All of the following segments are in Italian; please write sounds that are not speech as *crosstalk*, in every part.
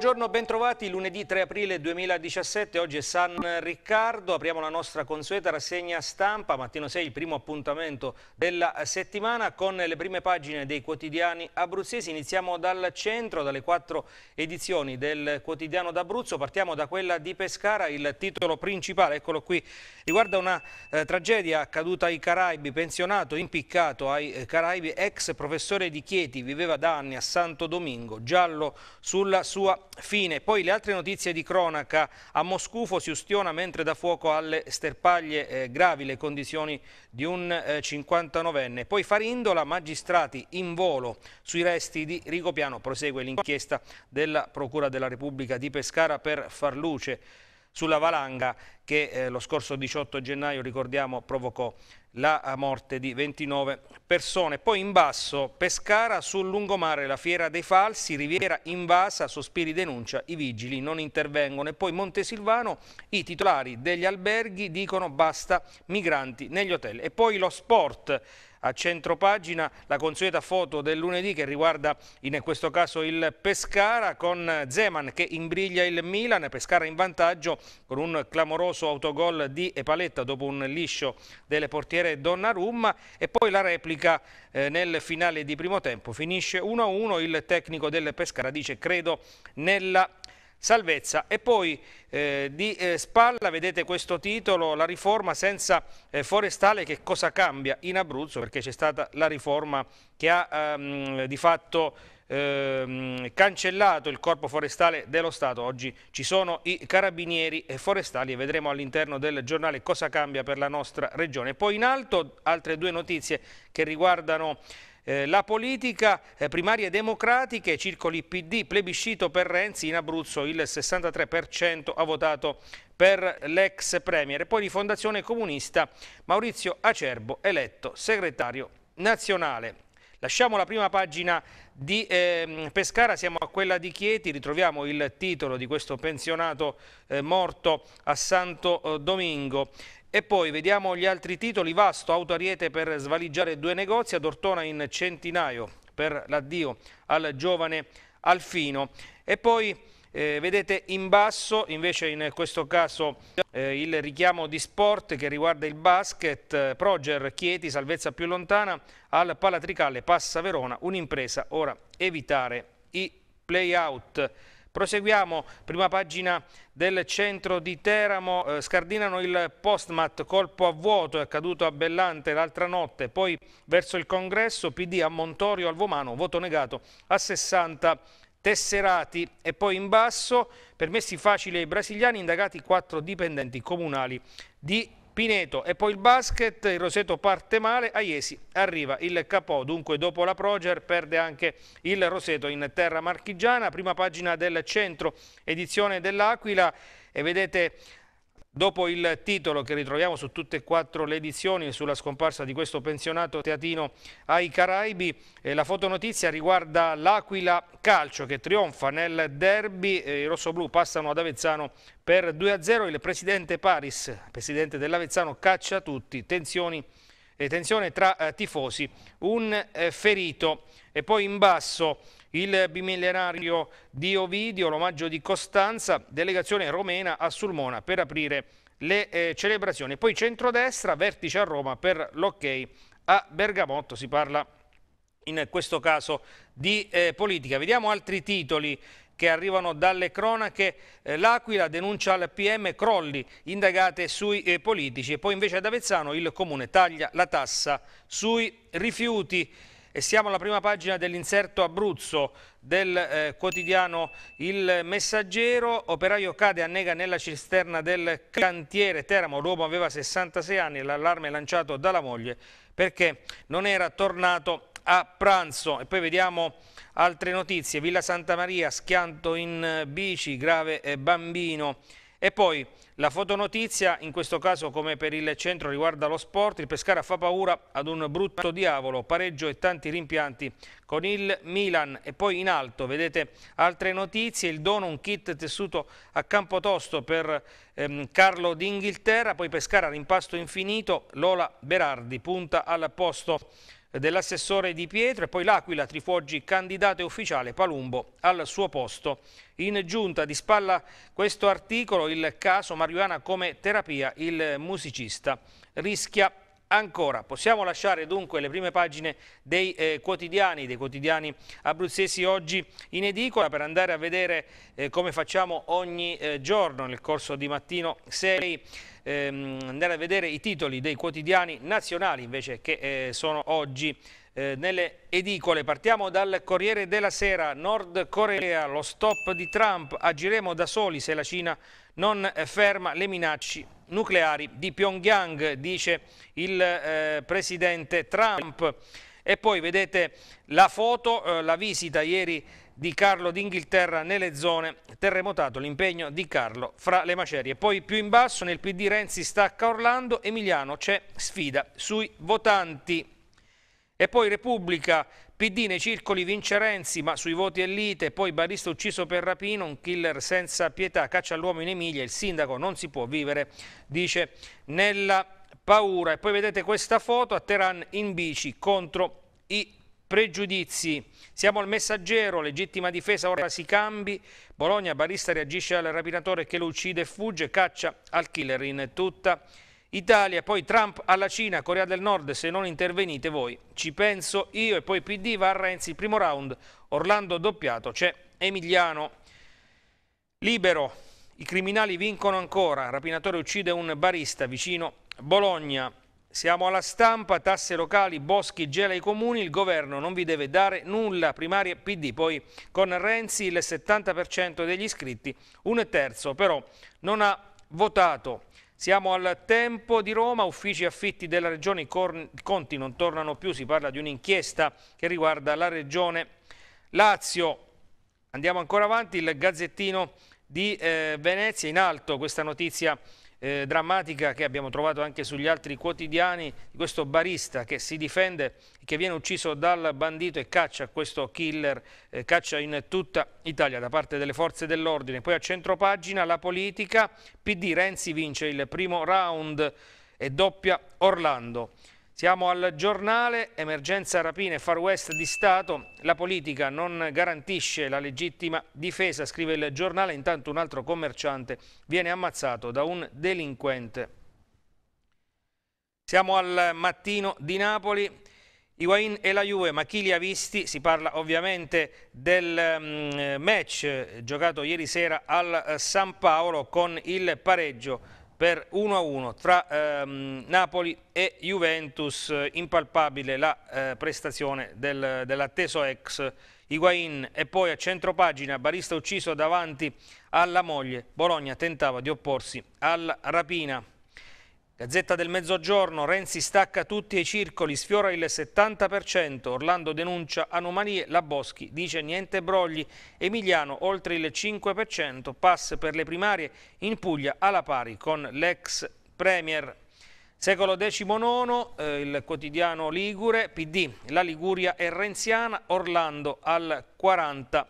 Buongiorno, bentrovati. Lunedì 3 aprile 2017, oggi è San Riccardo. Apriamo la nostra consueta rassegna stampa, mattino 6, il primo appuntamento della settimana con le prime pagine dei quotidiani abruzzesi. Iniziamo dal centro, dalle quattro edizioni del quotidiano d'Abruzzo. Partiamo da quella di Pescara, il titolo principale, eccolo qui, riguarda una eh, tragedia accaduta ai Caraibi, pensionato, impiccato ai eh, Caraibi, ex professore di Chieti, viveva da anni a Santo Domingo, giallo sulla sua Fine. Poi le altre notizie di cronaca. A Moscufo si ustiona mentre da fuoco alle sterpaglie eh, gravi le condizioni di un eh, 59enne. Poi Farindola, magistrati in volo sui resti di Rigopiano. Prosegue l'inchiesta della Procura della Repubblica di Pescara per far luce sulla valanga che eh, lo scorso 18 gennaio, ricordiamo, provocò la eh, morte di 29 persone. Poi in basso, Pescara sul lungomare, la Fiera dei Falsi, Riviera invasa, Sospiri denuncia, i vigili non intervengono. E poi Montesilvano, i titolari degli alberghi dicono basta migranti negli hotel. E poi lo sport a centro pagina la consueta foto del lunedì che riguarda in questo caso il Pescara con Zeman che imbriglia il Milan, Pescara in vantaggio con un clamoroso autogol di Epaletta dopo un liscio del portiere Donnarumma e poi la replica eh, nel finale di primo tempo finisce 1-1, il tecnico del Pescara dice credo nella salvezza. E poi eh, di eh, spalla vedete questo titolo, la riforma senza eh, forestale, che cosa cambia in Abruzzo? Perché c'è stata la riforma che ha ehm, di fatto ehm, cancellato il corpo forestale dello Stato. Oggi ci sono i carabinieri e forestali e vedremo all'interno del giornale cosa cambia per la nostra regione. Poi in alto altre due notizie che riguardano eh, la politica, eh, primarie democratiche, circoli PD, plebiscito per Renzi, in Abruzzo il 63% ha votato per l'ex premier. Poi di fondazione comunista, Maurizio Acerbo, eletto segretario nazionale. Lasciamo la prima pagina di eh, Pescara, siamo a quella di Chieti, ritroviamo il titolo di questo pensionato eh, morto a Santo eh, Domingo. E poi vediamo gli altri titoli, Vasto, auto ariete per svaligiare due negozi, ad Ortona in centinaio per l'addio al giovane Alfino. E poi eh, vedete in basso invece in questo caso eh, il richiamo di sport che riguarda il basket, Proger Chieti, salvezza più lontana, al Palatricalle passa Verona, un'impresa, ora evitare i play out. Proseguiamo, prima pagina del centro di Teramo, eh, scardinano il postmat, colpo a vuoto, è accaduto a Bellante l'altra notte, poi verso il congresso, PD a Montorio, al Vomano, voto negato a 60 tesserati e poi in basso, permessi facili ai brasiliani, indagati quattro dipendenti comunali di Pineto e poi il basket, il Roseto parte male, a Iesi arriva il Capò, dunque dopo la Proger perde anche il Roseto in terra marchigiana, prima pagina del centro edizione dell'Aquila e vedete Dopo il titolo che ritroviamo su tutte e quattro le edizioni sulla scomparsa di questo pensionato teatino ai Caraibi, eh, la fotonotizia riguarda l'Aquila Calcio che trionfa nel derby, eh, i rossoblù passano ad Avezzano per 2-0, il presidente Paris, presidente dell'Avezzano, caccia tutti, tensioni eh, tensione tra eh, tifosi, un eh, ferito e poi in basso il bimillenario di Ovidio, l'omaggio di Costanza, delegazione romena a Sulmona per aprire le eh, celebrazioni. Poi centrodestra, vertice a Roma per l'ok a Bergamotto, si parla in questo caso di eh, politica. Vediamo altri titoli che arrivano dalle cronache. Eh, L'Aquila denuncia al PM crolli indagate sui eh, politici e poi invece ad Avezzano il comune taglia la tassa sui rifiuti. E siamo alla prima pagina dell'inserto Abruzzo del eh, quotidiano Il Messaggero. Operaio cade, annega nella cisterna del cantiere Teramo. L'uomo aveva 66 anni e l'allarme lanciato dalla moglie perché non era tornato a pranzo. E poi vediamo altre notizie. Villa Santa Maria, schianto in bici, grave eh, bambino. E poi la fotonotizia, in questo caso come per il centro, riguarda lo sport. Il Pescara fa paura ad un brutto diavolo, pareggio e tanti rimpianti con il Milan. E poi in alto vedete altre notizie, il dono, un kit tessuto a campo tosto per ehm, Carlo d'Inghilterra, poi Pescara rimpasto infinito, Lola Berardi punta al posto dell'assessore Di Pietro e poi l'Aquila Trifoggi candidato e ufficiale Palumbo al suo posto in giunta di spalla questo articolo il caso Mariuana come terapia il musicista rischia ancora. Possiamo lasciare dunque le prime pagine dei eh, quotidiani, dei quotidiani abruzzesi oggi in edicola per andare a vedere eh, come facciamo ogni eh, giorno nel corso di mattino 6 ehm, andare a vedere i titoli dei quotidiani nazionali invece che eh, sono oggi eh, nelle edicole. Partiamo dal Corriere della Sera, Nord Corea, lo stop di Trump, agiremo da soli se la Cina non ferma le minacce nucleari di Pyongyang, dice il eh, presidente Trump. E poi vedete la foto, eh, la visita ieri di Carlo d'Inghilterra nelle zone terremotato, l'impegno di Carlo fra le macerie. Poi più in basso nel PD Renzi stacca Orlando, Emiliano c'è sfida sui votanti. E poi Repubblica, PD nei circoli vince Renzi, ma sui voti è lite, poi barista ucciso per rapino, un killer senza pietà, caccia all'uomo in Emilia, il sindaco non si può vivere, dice, nella paura. E poi vedete questa foto a Teheran in bici contro i pregiudizi. Siamo al messaggero, legittima difesa, ora si cambi. Bologna, barista reagisce al rapinatore che lo uccide e fugge, caccia al killer in tutta Italia. Italia, poi Trump alla Cina, Corea del Nord, se non intervenite voi, ci penso io e poi PD va a Renzi, primo round, Orlando doppiato, c'è Emiliano. Libero, i criminali vincono ancora, rapinatore uccide un barista vicino Bologna. Siamo alla stampa, tasse locali, boschi, gela i comuni, il governo non vi deve dare nulla, primarie PD, poi con Renzi il 70% degli iscritti, un terzo però non ha votato. Siamo al tempo di Roma, uffici affitti della regione, i conti non tornano più, si parla di un'inchiesta che riguarda la regione Lazio. Andiamo ancora avanti, il gazzettino di eh, Venezia in alto, questa notizia eh, drammatica che abbiamo trovato anche sugli altri quotidiani, di questo barista che si difende, che viene ucciso dal bandito e caccia questo killer, eh, caccia in tutta Italia da parte delle forze dell'ordine. Poi a centropagina la politica, PD Renzi vince il primo round e doppia Orlando. Siamo al giornale, emergenza rapine, far west di Stato, la politica non garantisce la legittima difesa, scrive il giornale, intanto un altro commerciante viene ammazzato da un delinquente. Siamo al mattino di Napoli, Higuain e la Juve, ma chi li ha visti? Si parla ovviamente del mm, eh, match giocato ieri sera al eh, San Paolo con il pareggio per 1-1 tra ehm, Napoli e Juventus, eh, impalpabile la eh, prestazione del, dell'atteso ex Higuain e poi a centropagina Barista ucciso davanti alla moglie, Bologna tentava di opporsi alla rapina. Gazzetta del Mezzogiorno, Renzi stacca tutti i circoli, sfiora il 70%, Orlando denuncia anomalie, la Boschi dice niente brogli, Emiliano oltre il 5%, pass per le primarie in Puglia alla pari con l'ex Premier. Secolo XIX, eh, il quotidiano Ligure, PD, la Liguria è renziana, Orlando al 40%.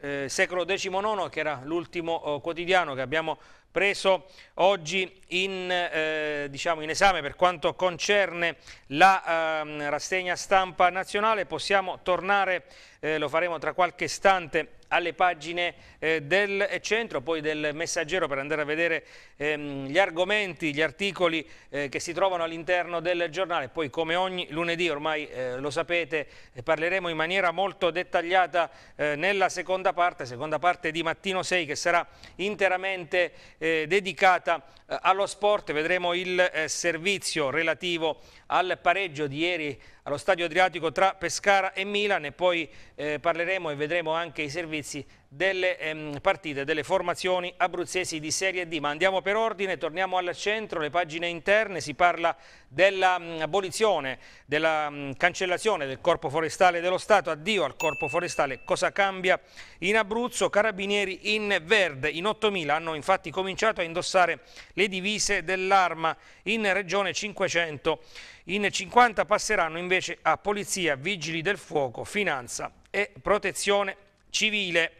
Eh, secolo XIX, che era l'ultimo eh, quotidiano che abbiamo preso oggi in, eh, diciamo in esame per quanto concerne la eh, rassegna stampa nazionale. Possiamo tornare, eh, lo faremo tra qualche istante, alle pagine eh, del centro, poi del messaggero per andare a vedere ehm, gli argomenti, gli articoli eh, che si trovano all'interno del giornale. Poi come ogni lunedì, ormai eh, lo sapete, eh, parleremo in maniera molto dettagliata eh, nella seconda parte, seconda parte di Mattino 6 che sarà interamente eh, dedicata allo sport. Vedremo il servizio relativo a al pareggio di ieri allo Stadio Adriatico tra Pescara e Milan e poi eh, parleremo e vedremo anche i servizi delle ehm, partite delle formazioni abruzzesi di Serie D. Ma andiamo per ordine, torniamo al centro, le pagine interne, si parla dell'abolizione, della mh, mm, mm, cancellazione del Corpo Forestale dello Stato, addio al Corpo Forestale, cosa cambia in Abruzzo? Carabinieri in verde, in 8.000 hanno infatti cominciato a indossare le divise dell'arma, in Regione 500, in 50 passeranno invece a Polizia, Vigili del Fuoco, Finanza e Protezione Civile.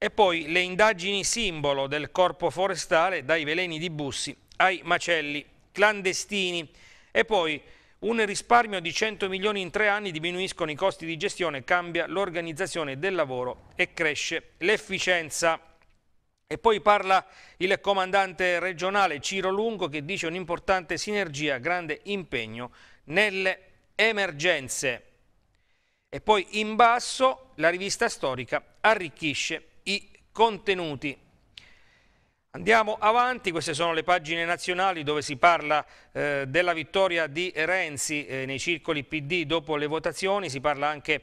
E poi le indagini simbolo del corpo forestale dai veleni di bussi ai macelli clandestini. E poi un risparmio di 100 milioni in tre anni diminuiscono i costi di gestione, cambia l'organizzazione del lavoro e cresce l'efficienza. E poi parla il comandante regionale Ciro Lungo che dice un'importante sinergia, grande impegno nelle emergenze. E poi in basso la rivista storica arricchisce contenuti. Andiamo avanti, queste sono le pagine nazionali dove si parla eh, della vittoria di Renzi eh, nei circoli PD dopo le votazioni, si parla anche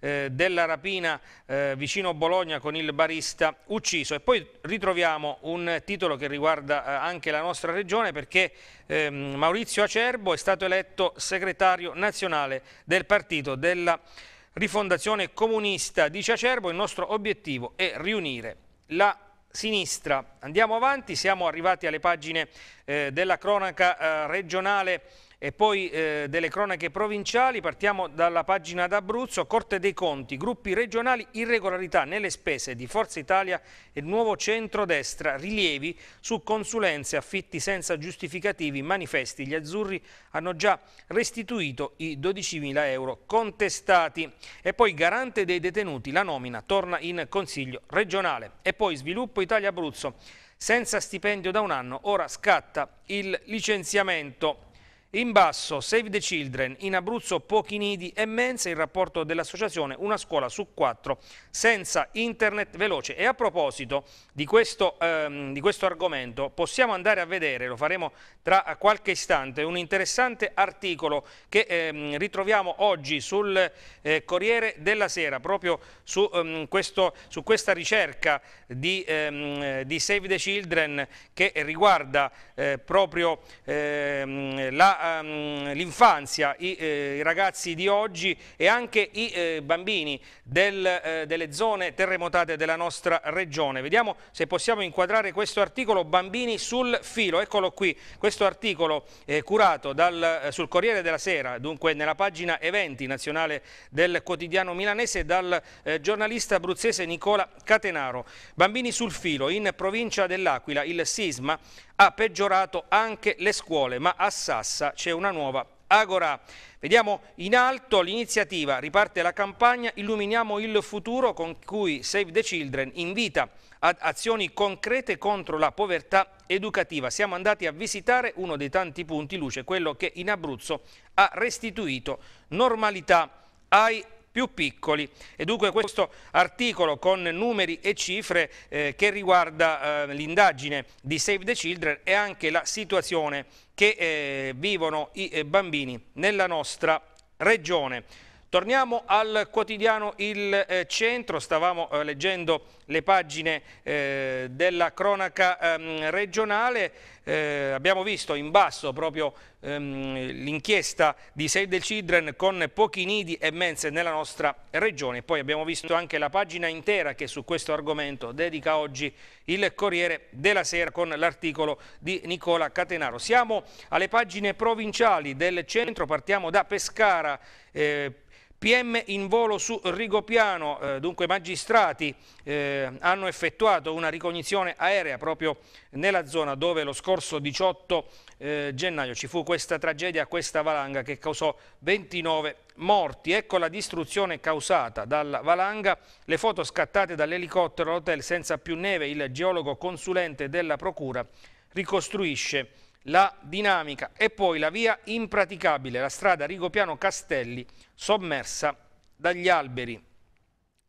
eh, della rapina eh, vicino Bologna con il barista ucciso e poi ritroviamo un titolo che riguarda eh, anche la nostra regione perché ehm, Maurizio Acerbo è stato eletto segretario nazionale del partito della Repubblica rifondazione comunista di Acerbo, il nostro obiettivo è riunire la sinistra. Andiamo avanti, siamo arrivati alle pagine eh, della cronaca eh, regionale e poi eh, delle cronache provinciali, partiamo dalla pagina d'Abruzzo, Corte dei Conti, gruppi regionali, irregolarità nelle spese di Forza Italia e nuovo centrodestra, rilievi su consulenze, affitti senza giustificativi, manifesti. Gli azzurri hanno già restituito i 12.000 euro contestati. E poi garante dei detenuti, la nomina torna in Consiglio regionale. E poi sviluppo Italia-Abruzzo, senza stipendio da un anno, ora scatta il licenziamento. In basso, Save the Children, in Abruzzo pochi nidi e mense, il rapporto dell'associazione Una scuola su quattro senza internet veloce. E a proposito di questo, ehm, di questo argomento, possiamo andare a vedere, lo faremo tra qualche istante, un interessante articolo che ehm, ritroviamo oggi sul eh, Corriere della Sera, proprio su, ehm, questo, su questa ricerca di, ehm, di, Save the Children che riguarda eh, proprio eh, la um, l'infanzia, i, eh, i, ragazzi di oggi e anche i eh, bambini del, eh, delle zone terremotate della nostra regione. Vediamo se possiamo inquadrare questo articolo Bambini sul filo, eccolo qui, questo articolo eh, curato dal, eh, sul Corriere della Sera, dunque nella pagina eventi nazionale del quotidiano milanese dal eh, giornalista abruzzese Nicola Catenaro. Bambini sul filo, in provincia dell'Aquila il sisma ha peggiorato anche le scuole, ma a Sassa c'è una nuova Agora. Vediamo in alto l'iniziativa, riparte la campagna Illuminiamo il futuro con cui Save the Children invita ad azioni concrete contro la povertà educativa. Siamo andati a visitare uno dei tanti punti luce, quello che in Abruzzo ha restituito normalità ai più piccoli. E dunque questo articolo con numeri e cifre eh, che riguarda eh, l'indagine di Save the Children e anche la situazione che eh, vivono i eh, bambini nella nostra regione. Torniamo al quotidiano Il eh, Centro, stavamo eh, leggendo le pagine eh, della cronaca ehm, regionale, abbiamo visto in basso proprio ehm, l'inchiesta di Save the Children con pochi nidi e mense nella nostra regione, poi abbiamo visto anche la pagina intera che su questo argomento dedica oggi il Corriere della Sera con l'articolo di Nicola Catenaro. Siamo alle pagine provinciali del centro, partiamo da Pescara, eh, PM in volo su Rigopiano, eh, dunque magistrati eh, hanno effettuato una ricognizione aerea proprio nella zona dove lo scorso 18 eh, gennaio ci fu questa tragedia, questa valanga che causò 29 morti. Ecco la distruzione causata dalla valanga, le foto scattate dall'elicottero all'hotel senza più neve, il geologo consulente della procura ricostruisce la dinamica e poi la via impraticabile, la strada Rigopiano Castelli sommersa dagli alberi.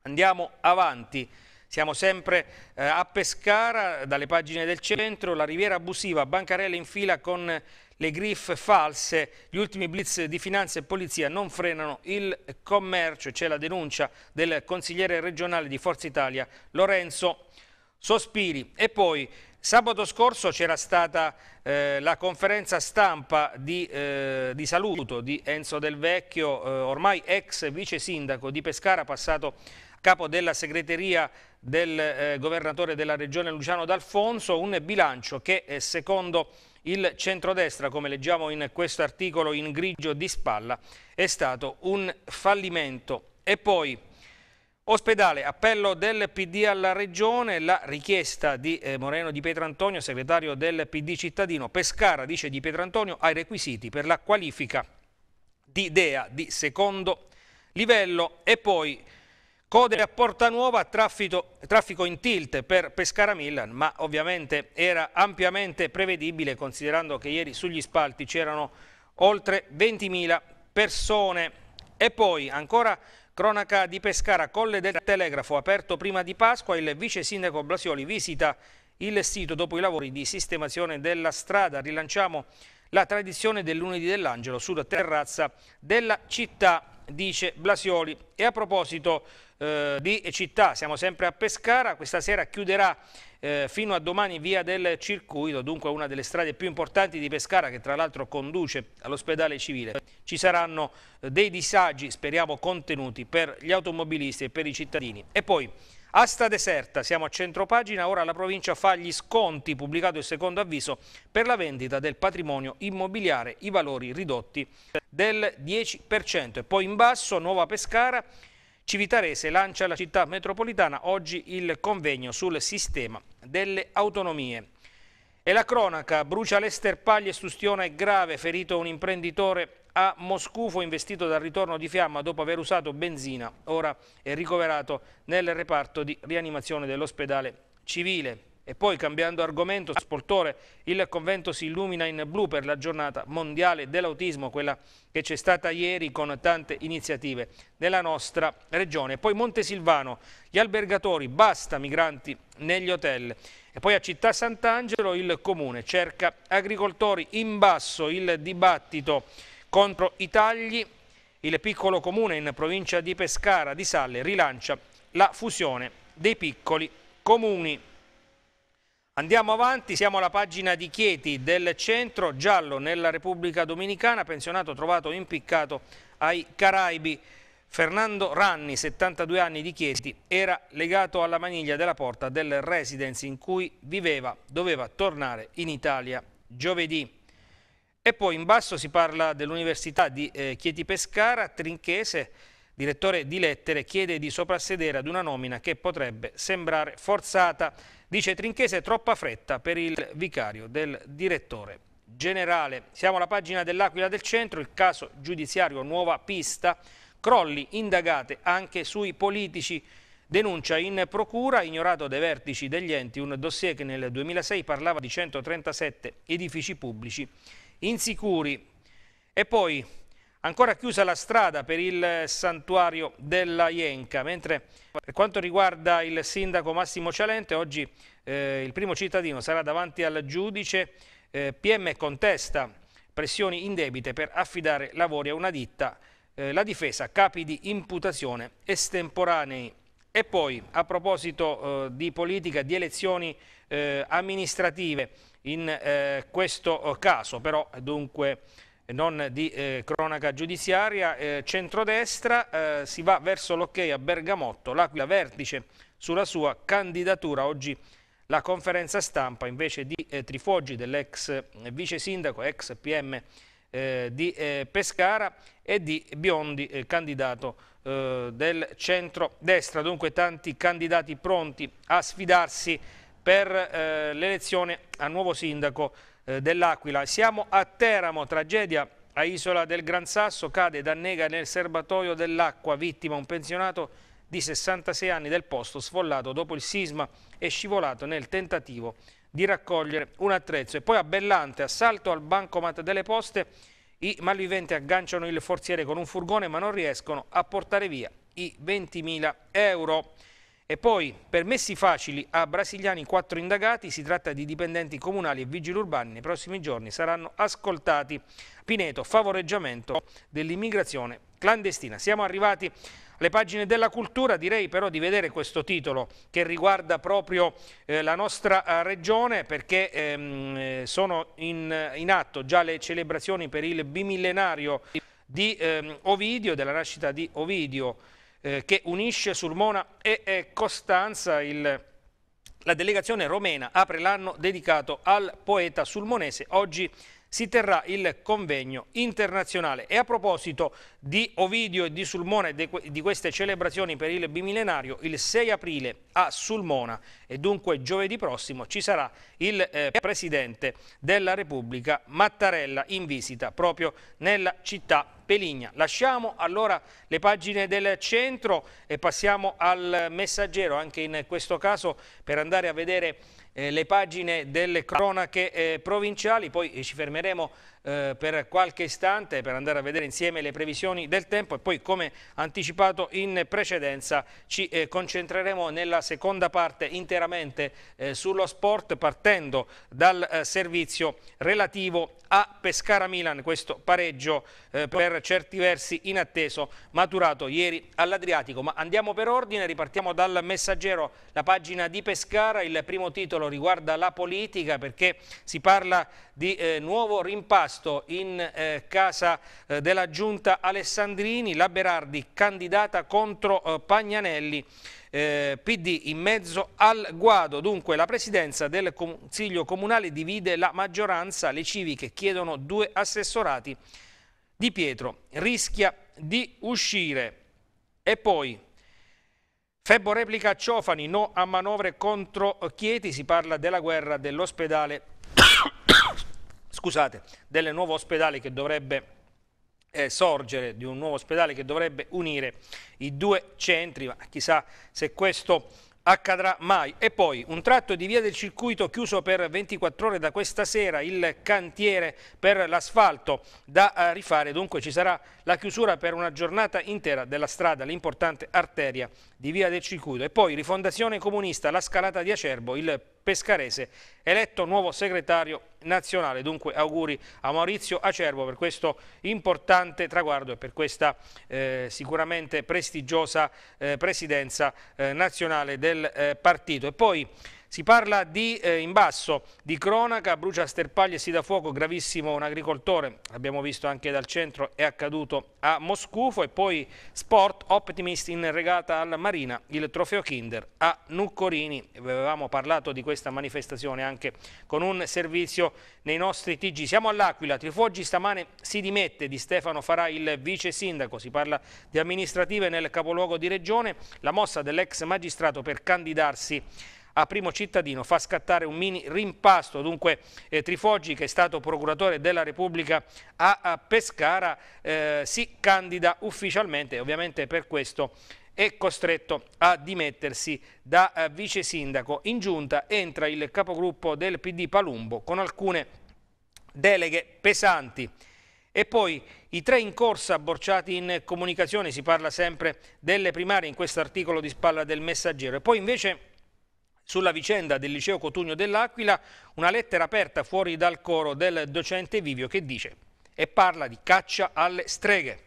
Andiamo avanti. Siamo sempre eh, a Pescara, dalle pagine del centro, la riviera abusiva, bancarelle in fila con le griffe false, gli ultimi blitz di finanza e polizia non frenano il commercio, c'è la denuncia del consigliere regionale di Forza Italia Lorenzo Sospiri. E poi Sabato scorso c'era stata eh, la conferenza stampa di, eh, di, saluto di Enzo Del Vecchio, eh, ormai ex vice sindaco di Pescara, passato capo della segreteria del eh, governatore della regione Luciano D'Alfonso, un bilancio che eh, secondo il centrodestra, come leggiamo in questo articolo in grigio di spalla, è stato un fallimento. E poi Ospedale, appello del PD alla Regione, la richiesta di eh, Moreno di Pietro Antonio, segretario del PD cittadino. Pescara, dice di Pietro Pietrantonio, ai requisiti per la qualifica di DEA di secondo livello e poi code a Porta Nuova, traffico, traffico in tilt per Pescara Milan, ma ovviamente era ampiamente prevedibile considerando che ieri sugli spalti c'erano oltre 20.000 persone. E poi ancora Cronaca di Pescara, Colle del Telegrafo, aperto prima di Pasqua, il vice sindaco Blasioli visita il sito dopo i lavori di sistemazione della strada. Rilanciamo la tradizione del lunedì dell'angelo sulla terrazza della città, dice Blasioli. E a proposito eh, di città. Siamo sempre a Pescara, questa sera chiuderà eh, fino a domani via del circuito, dunque una delle strade più importanti di Pescara che tra l'altro conduce all'ospedale civile. Ci saranno eh, dei disagi, speriamo contenuti, per gli automobilisti e per i cittadini. E poi asta deserta, siamo a centropagina, ora la provincia fa gli sconti, pubblicato il secondo avviso per la vendita del patrimonio immobiliare, i valori ridotti del 10%. E poi in basso, Nuova Pescara, Civitarese lancia la città metropolitana oggi il convegno sul sistema delle autonomie. E la cronaca, brucia l'esterpaglia e Sustione grave, ferito un imprenditore a Moscufo investito dal ritorno di fiamma dopo aver usato benzina, ora è ricoverato nel reparto di rianimazione dell'ospedale civile. E poi cambiando argomento, Spoltore, il convento si illumina in blu per la giornata mondiale dell'autismo, quella che c'è stata ieri con tante iniziative della nostra regione. Poi Montesilvano, gli albergatori, basta migranti negli hotel. E poi a Città Sant'Angelo il comune cerca agricoltori in basso, il dibattito contro i tagli. Il piccolo comune in provincia di Pescara di Salle rilancia la fusione dei piccoli comuni. Andiamo avanti, siamo alla pagina di Chieti del centro, giallo nella Repubblica Dominicana, pensionato trovato impiccato ai Caraibi. Fernando Ranni, 72 anni di Chieti, era legato alla maniglia della porta del residence in cui viveva, doveva tornare in Italia giovedì. E poi in basso si parla dell'Università di eh, Chieti Pescara, Trinchese, direttore di lettere, chiede di soprassedere ad una nomina che potrebbe sembrare forzata. Dice Trinchese troppa fretta per il vicario del direttore generale. Siamo alla pagina dell'Aquila del Centro, il caso giudiziario Nuova Pista. Crolli indagate anche sui politici. Denuncia in procura, ignorato dai vertici degli enti, un dossier che nel 2006 parlava di 137 edifici pubblici insicuri. E poi Ancora chiusa la strada per il santuario della Ienca, mentre per quanto riguarda il sindaco Massimo Cialente, oggi eh, il primo cittadino sarà davanti al giudice, eh, PM contesta pressioni indebite per affidare lavori a una ditta, eh, la difesa capi di imputazione estemporanei. E poi a proposito eh, di politica, di elezioni eh, amministrative, in eh, questo caso però dunque non di eh, cronaca giudiziaria, eh, centrodestra, eh, si va verso l'ok a Bergamotto, l'Aquila vertice sulla sua candidatura. Oggi la conferenza stampa invece di eh, Trifoggi, dell'ex eh, vice sindaco, ex PM eh, di eh, Pescara e di Biondi, candidato del centrodestra. Dunque tanti candidati pronti a sfidarsi per l'elezione a nuovo sindaco eh, dell'Aquila. Siamo a Teramo, tragedia a Isola del Gran Sasso, cade da nega nel serbatoio dell'acqua, vittima un pensionato di 66 anni del posto sfollato dopo il sisma e scivolato nel tentativo di raccogliere un attrezzo. E poi a Bellante, assalto al bancomat delle poste, i malviventi agganciano il forziere con un furgone ma non riescono a portare via i 20.000 euro. E poi, permessi facili a brasiliani quattro indagati, si tratta di dipendenti comunali e vigili urbani, nei prossimi giorni saranno ascoltati. Pineto, favoreggiamento dell'immigrazione clandestina. Siamo arrivati alle pagine della cultura, direi però di vedere questo titolo che riguarda proprio eh, la nostra eh, regione perché ehm, eh, sono in, eh, in atto già le celebrazioni per il bimillenario di ehm, Ovidio, della nascita di Ovidio eh, che unisce Sulmona e, e eh, Costanza. Il, la delegazione romena apre l'anno dedicato al poeta sulmonese. Oggi si terrà il convegno internazionale. E a proposito di Ovidio e di Sulmona e di queste celebrazioni per il bimillenario, il 6 aprile a Sulmona e dunque giovedì prossimo ci sarà il eh, Presidente della Repubblica Mattarella in visita proprio nella città Peligna. Lasciamo allora le pagine del centro e passiamo al messaggero anche in questo caso per andare a vedere eh, le pagine delle cronache eh, provinciali, poi eh, ci fermeremo eh, per qualche istante per andare a vedere insieme le previsioni del tempo e poi come anticipato in precedenza ci eh, concentreremo nella seconda parte interamente eh, sullo sport partendo dal eh, servizio relativo a Pescara-Milan, questo pareggio eh, per certi versi inatteso maturato ieri all'Adriatico. Ma andiamo per ordine, ripartiamo dal messaggero, la pagina di Pescara, il primo titolo riguarda la politica perché si parla di nuovo rimpasto impasto in eh, casa eh, della giunta Alessandrini, la Berardi candidata contro eh, Pagnanelli, eh, PD in mezzo al guado. Dunque la presidenza del Consiglio Comunale divide la maggioranza, le civiche chiedono due assessorati. Di Pietro rischia di uscire. E poi... Febbo replica a Ciofani, no a manovre contro Chieti, si parla della guerra dell'ospedale scusate, del nuovo ospedale che dovrebbe eh, sorgere, di un nuovo ospedale che dovrebbe unire i due centri, ma chissà se questo accadrà mai. E poi un tratto di via del circuito chiuso per 24 ore da questa sera, il cantiere per l'asfalto da eh, rifare, dunque ci sarà la chiusura per una giornata intera della strada, l'importante arteria di Via del Circuito e poi rifondazione comunista La Scalata di Acerbo, il pescarese eletto nuovo segretario nazionale. Dunque auguri a Maurizio Acerbo per questo importante traguardo e per questa eh, sicuramente prestigiosa eh, presidenza eh, nazionale del eh, partito. E poi si parla di, eh, in basso di cronaca, brucia a e si dà fuoco, gravissimo un agricoltore, abbiamo visto anche dal centro, è accaduto a Moscufo e poi sport, optimist in regata alla Marina, il trofeo Kinder a Nuccorini, avevamo parlato di questa manifestazione anche con un servizio nei nostri TG. Siamo all'Aquila, Trifoggi stamane si dimette di Stefano Farà il vice sindaco, si parla di amministrative nel capoluogo di regione, la mossa dell'ex magistrato per candidarsi a Primo Cittadino fa scattare un mini rimpasto. Dunque eh, Trifoggi, che è stato procuratore della Repubblica a, a Pescara, eh, si candida ufficialmente e ovviamente per questo è costretto a dimettersi da eh, vice sindaco. In giunta entra il capogruppo del PD Palumbo con alcune deleghe pesanti. E poi i tre in corsa bocciati in comunicazione, si parla sempre delle primarie in questo articolo di spalla del messaggero. E poi invece sulla vicenda del liceo Cotugno dell'Aquila una lettera aperta fuori dal coro del docente Vivio che dice e parla di caccia alle streghe.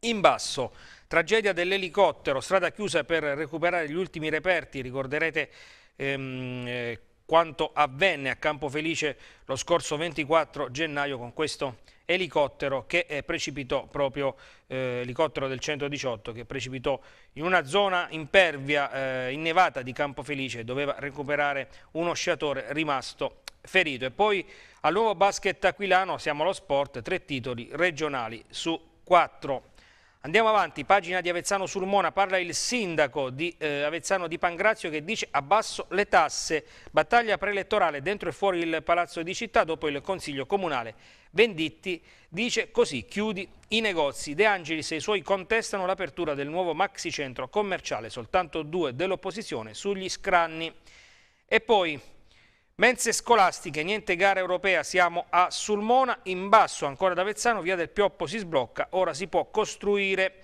In basso, tragedia dell'elicottero, strada chiusa per recuperare gli ultimi reperti, ricorderete ehm, eh, quanto avvenne a Campo Felice lo scorso 24 gennaio con questo elicottero che eh, precipitò proprio eh, elicottero del 118 che precipitò in una zona impervia eh, innevata di Campo Felice doveva recuperare uno sciatore rimasto ferito e poi al nuovo basket aquilano siamo allo sport tre titoli regionali su quattro Andiamo avanti, pagina di Avezzano sul Mona, parla il sindaco di eh, Avezzano di Pangrazio che dice abbasso le tasse, battaglia preelettorale dentro e fuori il palazzo di città dopo il consiglio comunale. Venditti dice così chiudi i negozi. De Angelis e i suoi contestano l'apertura del nuovo maxi centro commerciale, soltanto due dell'opposizione sugli scranni. E poi Menze scolastiche, niente gara europea, siamo a Sulmona, in basso ancora da Vezzano, via del Pioppo si sblocca, ora si può costruire.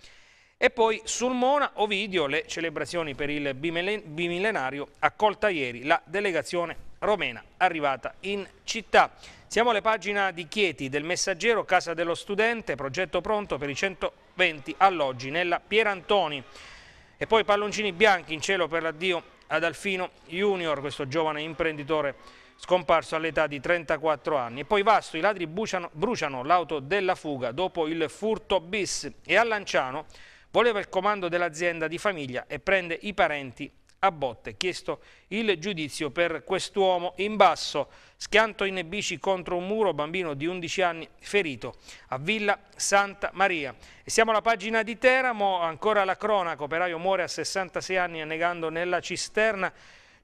E poi Sulmona, Ovidio, le celebrazioni per il bimillenario, accolta ieri la delegazione romena arrivata in città. Siamo alle pagine di Chieti, del Messaggero, Casa dello Studente, progetto pronto per i 120 alloggi nella Pierantoni. E poi palloncini bianchi in cielo per l'addio Adalfino Junior, questo giovane imprenditore scomparso all'età di 34 anni. E poi Vasto, i ladri bruciano, bruciano l'auto della fuga dopo il furto bis e a Lanciano voleva il comando dell'azienda di famiglia e prende i parenti a botte. Chiesto il giudizio per quest'uomo in basso, schianto in bici contro un muro, bambino di 11 anni ferito a Villa Santa Maria. E siamo alla pagina di Teramo, ancora la cronaca, operaio muore a 66 anni annegando nella cisterna.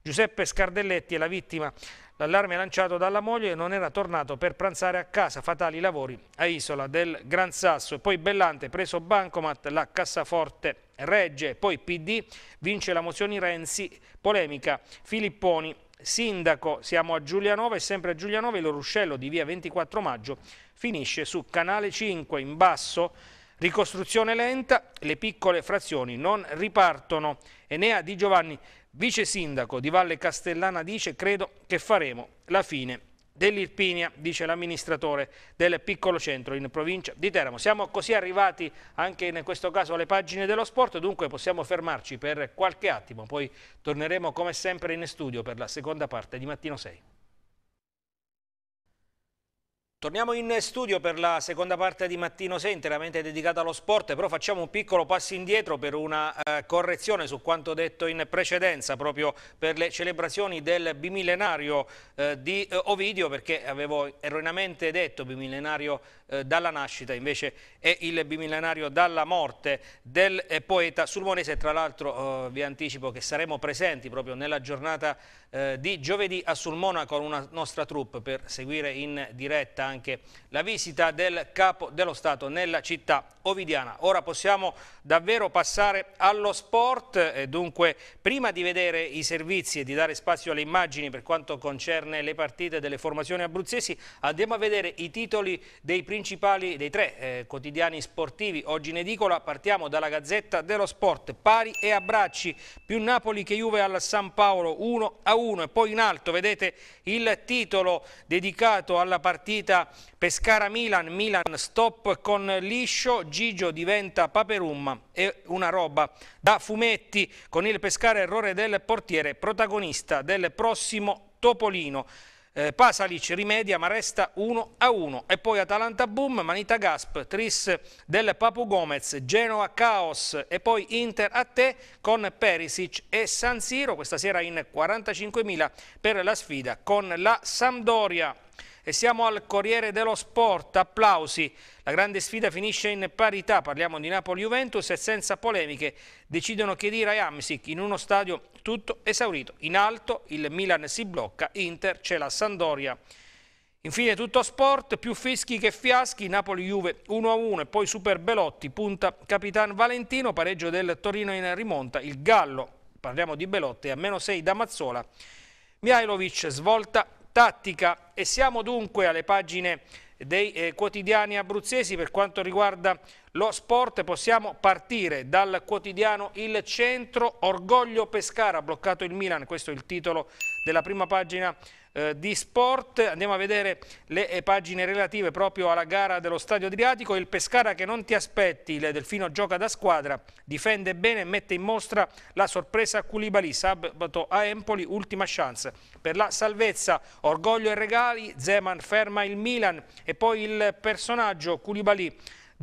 Giuseppe Scardelletti è la vittima L'allarme lanciato dalla moglie non era tornato per pranzare a casa, fatali lavori a Isola del Gran Sasso. poi Bellante, preso bancomat, la cassaforte regge, poi PD, vince la mozione Renzi, polemica, Filipponi, sindaco, siamo a Giulianova e sempre a Giulianova il ruscello di via 24 maggio finisce su canale 5 in basso, ricostruzione lenta, le piccole frazioni non ripartono. Enea Di Giovanni Vice sindaco di Valle Castellana dice credo che faremo la fine dell'Irpinia, dice l'amministratore del piccolo centro in provincia di Teramo. Siamo così arrivati anche in questo caso alle pagine dello sport, dunque possiamo fermarci per qualche attimo, poi torneremo come sempre in studio per la seconda parte di Mattino 6. Torniamo in studio per la seconda parte di Mattino 6, interamente dedicata allo sport, però facciamo un piccolo passo indietro per una eh, correzione su quanto detto in precedenza, proprio per le celebrazioni del bimillenario eh, di eh, Ovidio, perché avevo erroneamente detto bimillenario eh, dalla nascita invece è il bimillenario dalla morte del eh, poeta sulmonese. Tra l'altro eh, vi anticipo che saremo presenti proprio nella giornata eh, di giovedì a Sulmona con una nostra troupe per seguire in diretta anche la visita del capo dello Stato nella città ovidiana. Ora possiamo davvero passare allo sport, eh, dunque prima di vedere i servizi e di dare spazio alle immagini per quanto concerne le partite delle formazioni abruzzesi, andiamo a vedere i titoli dei principali principali dei tre eh, quotidiani sportivi oggi in edicola. Partiamo dalla Gazzetta dello Sport, pari e abbracci, più Napoli che Juve al San Paolo 1 a 1 e poi in alto vedete il titolo dedicato alla partita Pescara-Milan, Milan stop con Liscio, Gigio diventa Paperumma e una roba da fumetti con il Pescara errore del portiere protagonista del prossimo Topolino eh, Pasalic rimedia ma resta 1 a 1 e poi Atalanta Boom, Manita Gasp, Tris del Papu Gomez, Genoa Caos e poi Inter a te con Perisic e San Siro questa sera in 45.000 per la sfida con la Sampdoria. E siamo al Corriere dello Sport, applausi. La grande sfida finisce in parità, parliamo di Napoli-Juventus e senza polemiche decidono Chedira e Amsic in uno stadio tutto esaurito. In alto il Milan si blocca, Inter c'è la Sandoria. Infine tutto sport, più fischi che fiaschi, Napoli-Juve 1-1 e poi Super Belotti, punta Capitan Valentino, pareggio del Torino in rimonta, il Gallo, parliamo di Belotti, a meno 6 da Mazzola, Mihailovic svolta tattica e siamo dunque alle pagine dei eh, quotidiani abruzzesi per quanto riguarda lo sport possiamo partire dal quotidiano Il Centro Orgoglio Pescara bloccato il Milan questo è il titolo della prima pagina eh, di sport. Andiamo a vedere le eh, pagine relative proprio alla gara dello Stadio Adriatico. Il Pescara che non ti aspetti, il Delfino gioca da squadra, difende bene e mette in mostra la sorpresa a Culibali. Sabato a Empoli, ultima chance per la salvezza. Orgoglio e regali, Zeman ferma il Milan e poi il personaggio Culibali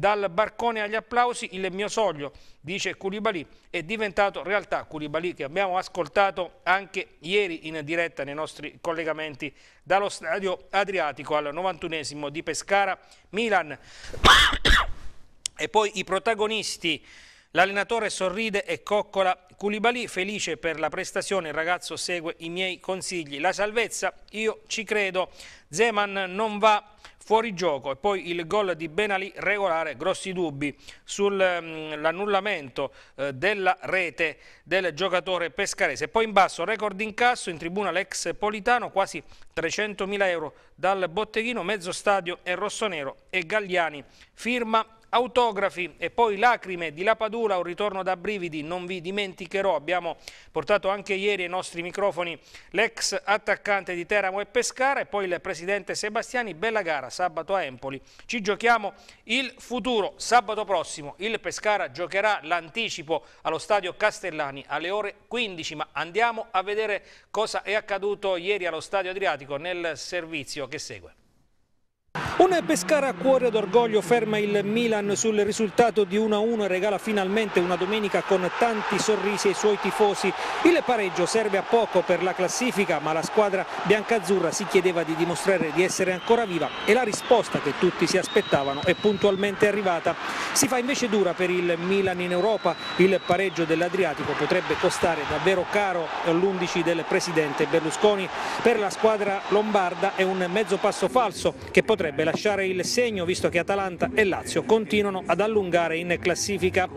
dal barcone agli applausi il mio soglio, dice Curibali, è diventato realtà Curibali che abbiamo ascoltato anche ieri in diretta nei nostri collegamenti dallo stadio Adriatico al 91esimo di Pescara Milan. *coughs* E poi i protagonisti L'allenatore sorride e coccola Culibali, felice per la prestazione, il ragazzo segue i miei consigli. La salvezza, io ci credo, Zeman non va fuori gioco e poi il gol di Benali regolare, grossi dubbi sull'annullamento mm, eh, della rete del giocatore pescarese. Poi in basso record incasso, in tribuna l'ex Politano, quasi 300.000 euro dal botteghino, mezzo stadio e rossonero e Gagliani firma autografi e poi lacrime di Lapadula, un ritorno da brividi, non vi dimenticherò, abbiamo portato anche ieri ai nostri microfoni l'ex attaccante di Teramo e Pescara e poi il presidente Sebastiani, bella gara sabato a Empoli, ci giochiamo il futuro, sabato prossimo il Pescara giocherà l'anticipo allo stadio Castellani alle ore 15, ma andiamo a vedere cosa è accaduto ieri allo stadio Adriatico nel servizio che segue. Un Pescara a cuore d'orgoglio ferma il Milan sul risultato di 1-1 e regala finalmente una domenica con tanti sorrisi ai suoi tifosi. Il pareggio serve a poco per la classifica ma la squadra biancazzurra si chiedeva di dimostrare di essere ancora viva e la risposta che tutti si aspettavano è puntualmente arrivata. Si fa invece dura per il Milan in Europa, il pareggio dell'Adriatico potrebbe costare davvero caro l'11 del presidente Berlusconi. Per la squadra lombarda è un mezzo passo falso che potrebbe potrebbe lasciare il segno visto che Atalanta e Lazio continuano ad allungare in classifica.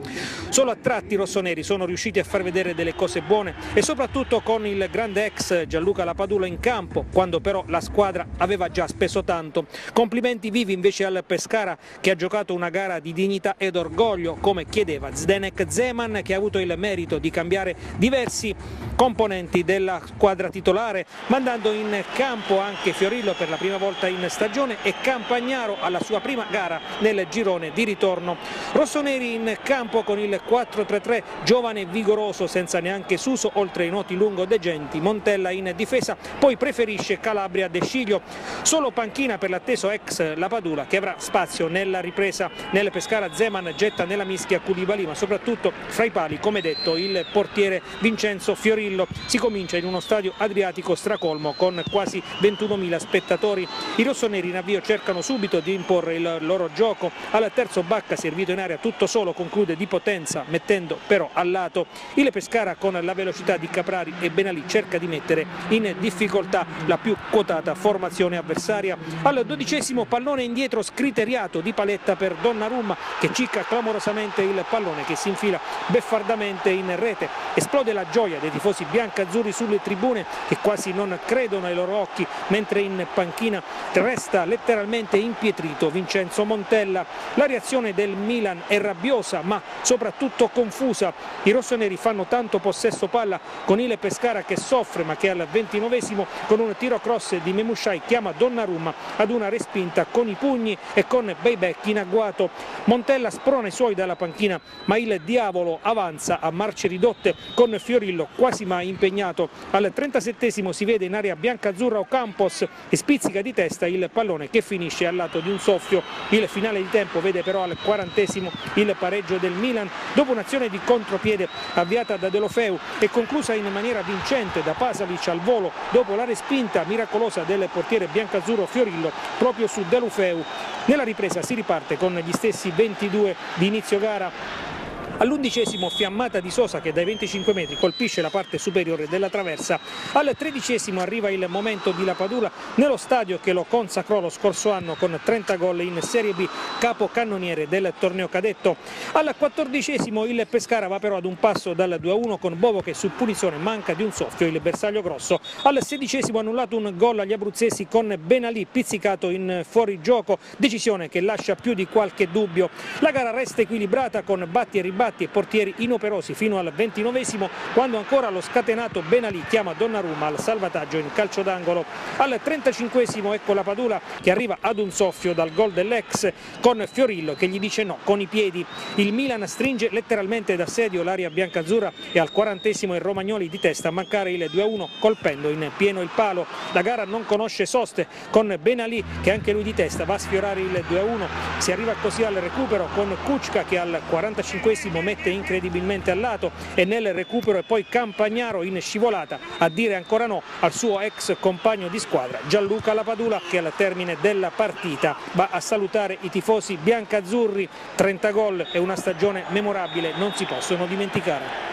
Solo a tratti i rossoneri sono riusciti a far vedere delle cose buone e soprattutto con il grande ex Gianluca Lapadula in campo, quando però la squadra aveva già speso tanto. Complimenti vivi invece al Pescara che ha giocato una gara di dignità ed orgoglio come chiedeva Zdenek Zeman che ha avuto il merito di cambiare diversi componenti della squadra titolare mandando in campo anche Fiorillo per la prima volta in stagione e Campagnaro alla sua prima gara nel girone di ritorno. Rossoneri in campo con il 4-3-3 giovane e vigoroso senza neanche Suso oltre ai noti lungo De Genti, Montella in difesa poi preferisce Calabria De Sciglio. Solo panchina per l'atteso ex Lapadula che avrà spazio nella ripresa. Nel Pescara Zeman getta nella mischia Culibali ma soprattutto fra i pali come detto il portiere Vincenzo Fiorillo. Si comincia in uno stadio adriatico stracolmo con quasi 21.000 spettatori. I rossoneri in avvio cercano subito di imporre il loro gioco. Al terzo Bacca servito in area tutto solo conclude di potenza mettendo però a lato il Pescara con la velocità di Caprari e Benalì cerca di mettere in difficoltà la più quotata formazione avversaria. Al dodicesimo pallone indietro scriteriato di paletta per Donnarumma che cicca clamorosamente il pallone che si infila beffardamente in rete. Esplode la gioia dei tifosi biancazzurri sulle tribune che quasi non credono ai loro occhi mentre in panchina resta letteralmente letteralmente impietrito Vincenzo Montella. La reazione del Milan è rabbiosa ma soprattutto confusa. I rossoneri fanno tanto possesso palla con il Pescara che soffre ma che al ventinovesimo con un tiro cross di Memushai chiama Donnarumma ad una respinta con i pugni e con Baybeck in agguato. Montella sprona i suoi dalla panchina ma il diavolo avanza a marce ridotte con Fiorillo quasi mai impegnato. Al 37 si vede in area bianca-azzurra Ocampos e spizzica di testa il pallone che finisce al lato di un soffio. Il finale di tempo vede però al quarantesimo il pareggio del Milan dopo un'azione di contropiede avviata da Delofeu e conclusa in maniera vincente da Pasalic al volo dopo la respinta miracolosa del portiere biancazzurro Fiorillo proprio su Delofeu. Nella ripresa si riparte con gli stessi 22 di inizio gara All'undicesimo fiammata di Sosa che dai 25 metri colpisce la parte superiore della traversa. Al tredicesimo arriva il momento di La Padula nello stadio che lo consacrò lo scorso anno con 30 gol in Serie B, capocannoniere del torneo cadetto. Al quattordicesimo il Pescara va però ad un passo dal 2-1 con Bovo che su punizione manca di un soffio il bersaglio grosso. Al sedicesimo annullato un gol agli abruzzesi con Benalì pizzicato in fuorigioco, decisione che lascia più di qualche dubbio. La gara resta equilibrata con Batti e Rimini ribatti e portieri inoperosi fino al ventinovesimo quando ancora lo scatenato Benalì chiama Donnarumma al salvataggio in calcio d'angolo. Al 35 ecco la Padula che arriva ad un soffio dal gol dell'ex con Fiorillo che gli dice no con i piedi. Il Milan stringe letteralmente d'assedio l'area biancazzurra e al 40 il Romagnoli di testa a mancare il 2-1 colpendo in pieno il palo. La gara non conosce soste con Benalì che anche lui di testa va a sfiorare il 2-1. Si arriva così al recupero con Kuczka che al 45 Massimo mette incredibilmente a lato e nel recupero e poi Campagnaro in scivolata a dire ancora no al suo ex compagno di squadra Gianluca Lapadula che al termine della partita va a salutare i tifosi biancazzurri, 30 gol e una stagione memorabile non si possono dimenticare.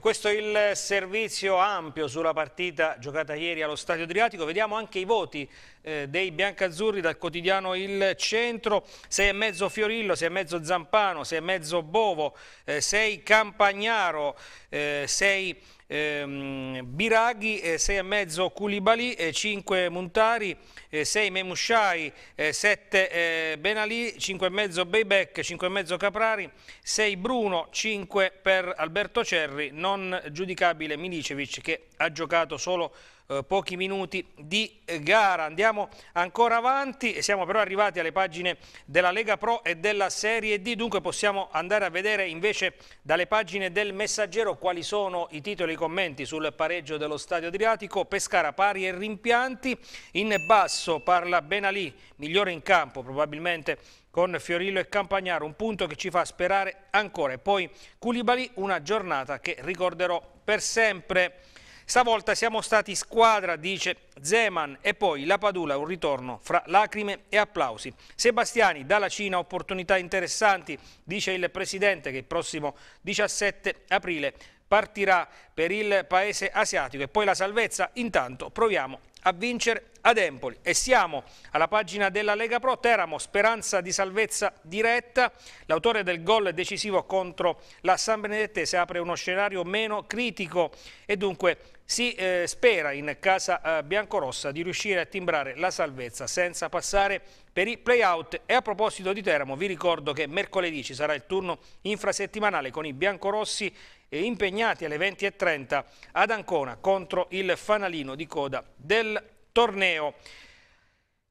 questo è il servizio ampio sulla partita giocata ieri allo Stadio Adriatico. Vediamo anche i voti eh, dei biancazzurri dal quotidiano Il Centro. Sei e mezzo Fiorillo, sei e mezzo Zampano, sei e mezzo Bovo, eh, 6 Campagnaro, eh, 6 ehm, Biraghi, eh, 6,5 Koulibaly, eh, 5 Muntari, eh, 6 Memushai, eh, 7 Benali, 5,5 Beybeck, 5,5 Caprari, 6 Bruno, 5 per Alberto Cerri, non giudicabile Milicevic che ha giocato solo eh, pochi minuti di gara. Andiamo ancora avanti, siamo però arrivati alle pagine della Lega Pro e della Serie D, dunque possiamo andare a vedere invece dalle pagine del Messaggero quali sono i titoli e i commenti sul pareggio dello Stadio Adriatico, Pescara pari e rimpianti, in basso parla Benalì, migliore in campo probabilmente con Fiorillo e Campagnaro, un punto che ci fa sperare ancora. E poi Culibali, una giornata che ricorderò per sempre. Stavolta siamo stati squadra, dice Zeman, e poi la Padula, un ritorno fra lacrime e applausi. Sebastiani, dalla Cina opportunità interessanti, dice il Presidente che il prossimo 17 aprile partirà per il paese asiatico e poi la salvezza. Intanto proviamo a vincere ad Empoli. E siamo alla pagina della Lega Pro, Teramo, speranza di salvezza diretta, l'autore del gol decisivo contro la San Benedettese apre uno scenario meno critico e dunque si eh, spera in casa eh, biancorossa di riuscire a timbrare la salvezza senza passare per i playout e a proposito di Teramo vi ricordo che mercoledì ci sarà il turno infrasettimanale con i biancorossi e impegnati alle 20.30 ad Ancona contro il fanalino di coda del torneo.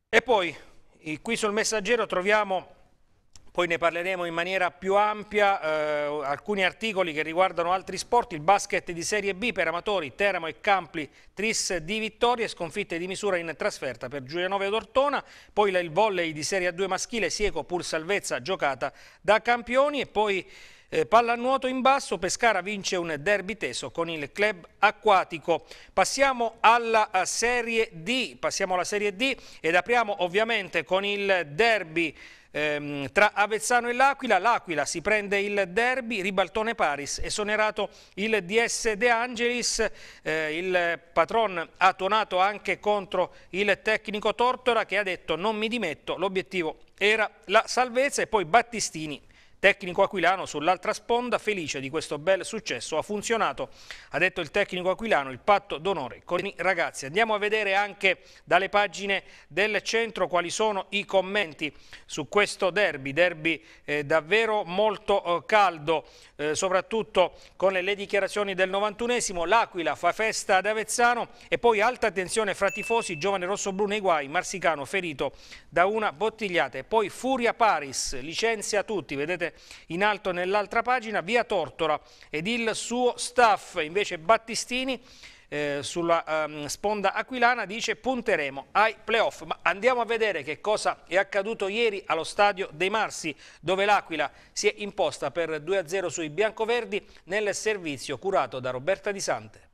E poi qui sul messaggero troviamo poi ne parleremo in maniera più ampia, eh, alcuni articoli che riguardano altri sport, il basket di Serie B per amatori, Teramo e Campli, tris di vittorie, sconfitte di misura in trasferta per Giulianove ed Ortona, poi il volley di Serie A2 maschile, Sieco pur salvezza giocata da campioni e poi eh, pallanuoto in basso, Pescara vince un derby teso con il club acquatico. Passiamo alla eh, Serie D, passiamo alla Serie D ed apriamo ovviamente con il derby Ehm, tra Avezzano e L'Aquila, L'Aquila si prende il derby, ribaltone Paris, esonerato il DS De Angelis, eh, il patron ha tuonato anche contro il tecnico Tortora che ha detto non mi dimetto, l'obiettivo era la salvezza e poi Battistini Tecnico aquilano sull'altra sponda, felice di questo bel successo, ha funzionato, ha detto il tecnico aquilano, il patto d'onore con i ragazzi. Andiamo a vedere anche dalle pagine del centro quali sono i commenti su questo derby, derby eh, davvero molto eh, caldo, eh, soprattutto con le, le dichiarazioni del 91esimo, l'Aquila fa festa ad Avezzano e poi alta tensione fra tifosi, giovane rossobruni nei guai, Marsicano ferito da una bottigliata e poi furia Paris, licenzia tutti, vedete in alto nell'altra pagina via Tortora ed il suo staff, invece Battistini eh, sulla ehm, sponda aquilana dice punteremo ai playoff. Ma andiamo a vedere che cosa è accaduto ieri allo stadio dei Marsi, dove l'Aquila si è imposta per 2-0 sui biancoverdi nel servizio curato da Roberta Di Sante.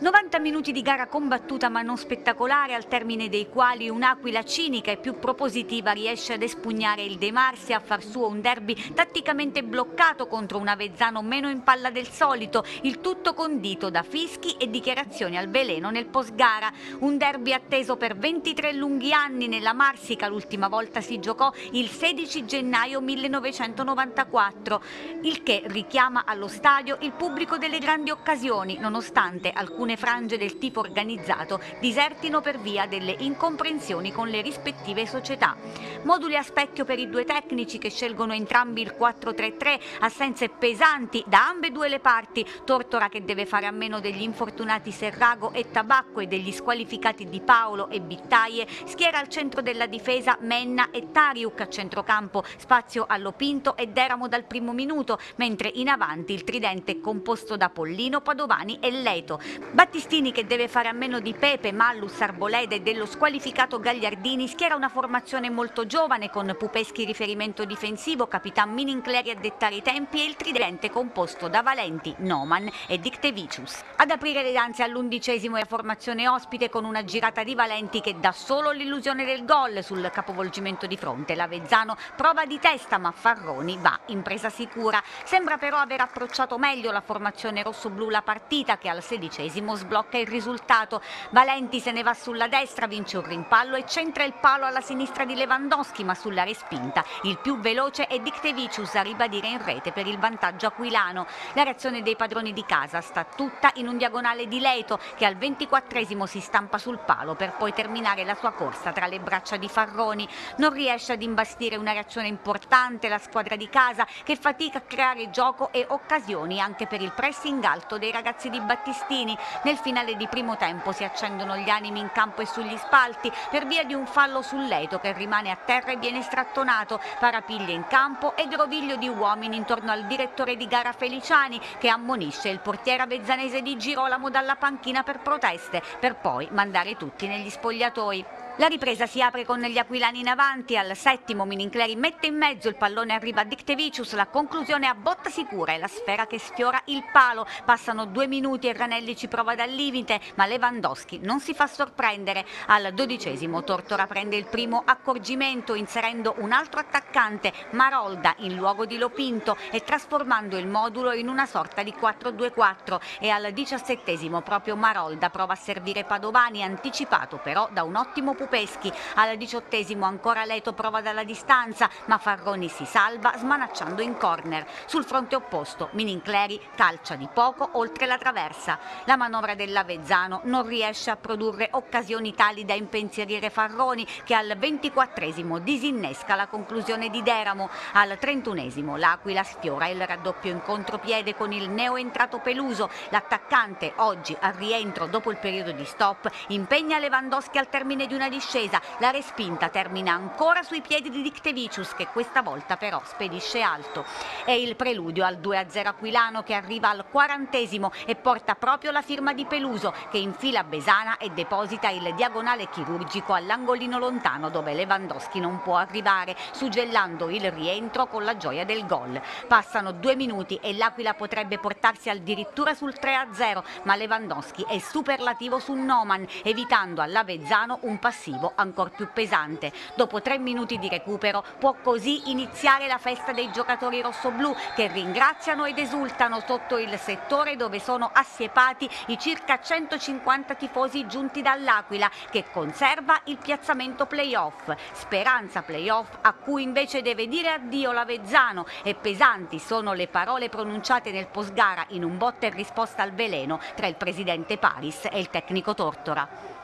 90 minuti di gara combattuta ma non spettacolare, al termine dei quali un'aquila cinica e più propositiva riesce ad espugnare il De Marsi a far suo un derby tatticamente bloccato contro un Avezzano meno in palla del solito, il tutto condito da fischi e dichiarazioni al veleno nel postgara. Un derby atteso per 23 lunghi anni nella Marsica, l'ultima volta si giocò il 16 gennaio 1994, il che richiama allo stadio il pubblico delle grandi occasioni, nonostante alcune alcune frange del tipo organizzato disertino per via delle incomprensioni con le rispettive società. Moduli a specchio per i due tecnici che scelgono entrambi il 4-3-3, assenze pesanti da ambedue le parti, Tortora che deve fare a meno degli infortunati Serrago e Tabacco e degli squalificati di Paolo e Bittaie, schiera al centro della difesa Menna e Tariuk a centrocampo, spazio all'Opinto e Deramo dal primo minuto, mentre in avanti il tridente è composto da Pollino, Padovani e Leto. Battistini che deve fare a meno di Pepe, Mallus, Arboleda e dello squalificato Gagliardini schiera una formazione molto giovane con Pupeschi riferimento difensivo, capitan Minincleri a dettare i tempi e il tridente composto da Valenti, Noman e Dictevicius. Ad aprire le danze all'undicesimo è la formazione ospite con una girata di Valenti che dà solo l'illusione del gol sul capovolgimento di fronte. L'Avezzano prova di testa ma Farroni va in presa sicura. Sembra però aver approcciato meglio la formazione rosso-blu la partita che al sedicesimo Palermo sblocca il risultato. Valenti se ne va sulla destra, vince un rimpallo e centra il palo alla sinistra di Lewandowski, ma sulla respinta. Il più veloce è Diktevicius a ribadire in rete per il vantaggio aquilano. La reazione dei padroni di casa sta tutta in un diagonale di Leto che al 24 si stampa sul palo per poi terminare la sua corsa tra le braccia di Farroni. Non riesce ad imbastire una reazione importante la squadra di casa che fatica a creare gioco e occasioni anche per il pressing alto dei ragazzi di Battistini. Nel finale di primo tempo si accendono gli animi in campo e sugli spalti per via di un fallo sul Leto che rimane a terra e viene strattonato, Parapiglie in campo e groviglio di uomini intorno al direttore di gara Feliciani che ammonisce il portiere avezzanese di Girolamo dalla panchina per proteste, per poi mandare tutti negli spogliatoi. La ripresa si apre con gli aquilani in avanti, al settimo Minincleri mette in mezzo, il pallone arriva a Dictevicius, la conclusione a botta sicura e la sfera che sfiora il palo. Passano due minuti e Ranelli ci prova dal limite, ma Lewandowski non si fa sorprendere. Al dodicesimo Tortora prende il primo accorgimento inserendo un altro attaccante, Marolda, in luogo di Lopinto e trasformando il modulo in una sorta di 4-2-4 e al diciassettesimo proprio Marolda prova a servire Padovani, anticipato però da un ottimo pubblico Peschi. Al diciottesimo ancora Leto prova dalla distanza, ma Farroni si salva smanacciando in corner. Sul fronte opposto Minincleri calcia di poco oltre la traversa. La manovra dell'Avezzano non riesce a produrre occasioni tali da impensierire Farroni che al ventiquattresimo disinnesca la conclusione di Deramo. Al trentunesimo l'Aquila sfiora il raddoppio in contropiede con il neo entrato Peluso. L'attaccante oggi al rientro dopo il periodo di stop impegna Lewandowski al termine di una distanza discesa, la respinta termina ancora sui piedi di Dictevicius che questa volta però spedisce alto. È il preludio al 2-0 Aquilano che arriva al quarantesimo e porta proprio la firma di Peluso che infila Besana e deposita il diagonale chirurgico all'angolino lontano dove Lewandowski non può arrivare, suggellando il rientro con la gioia del gol. Passano due minuti e l'Aquila potrebbe portarsi addirittura sul 3-0, ma Lewandowski è superlativo su Noman, evitando all'Avezzano un passivo offensivo ancora più pesante. Dopo tre minuti di recupero può così iniziare la festa dei giocatori rossoblù che ringraziano ed esultano sotto il settore dove sono assiepati i circa 150 tifosi giunti dall'Aquila che conserva il piazzamento playoff. Speranza playoff a cui invece deve dire addio l'Avezzano e pesanti sono le parole pronunciate nel postgara in un botta in risposta al veleno tra il presidente Paris e il tecnico Tortora.